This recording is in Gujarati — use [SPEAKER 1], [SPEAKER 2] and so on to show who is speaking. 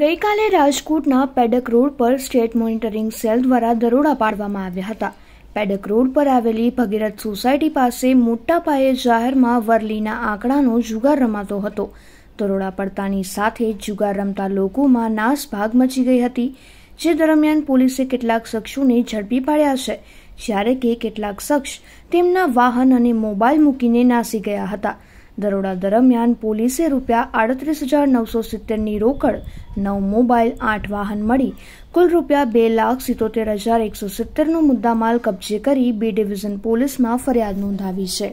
[SPEAKER 1] ગઈકાલે રાજકોટના પેડક રોડ પર સ્ટેટ મોનિટરિંગ સેલ દ્વારા દરોડા પાડવામાં આવ્યા હતા પેડક રોડ પર આવેલી ભગીરથ સોસાયટી પાસે મોટા પાયે જાહેરમાં વરલીના આંકડાનો જુગાર રમાતો હતો દરોડા પડતાની સાથે જુગાર રમતા લોકોમાં નાસભાગ મચી ગઈ હતી જે દરમિયાન પોલીસે કેટલાક શખ્સોને ઝડપી પાડ્યા છે જ્યારે કે કેટલાક શખ્સ તેમના વાહન અને મોબાઈલ મૂકીને નાસી ગયા હતા દરોડા દરમિયાન પોલીસે રૂપિયા આડત્રીસ હજાર નવસો સિત્તેરની રોકડ નવ મોબાઈલ આઠ વાહન મળી કુલ રૂપિયા બે લાખ સિત્તોતેર હજાર એકસો સિત્તેરનો મુદ્દામાલ કબજે કરી બી ડિવિઝન પોલીસમાં ફરિયાદ નોંધાવી છે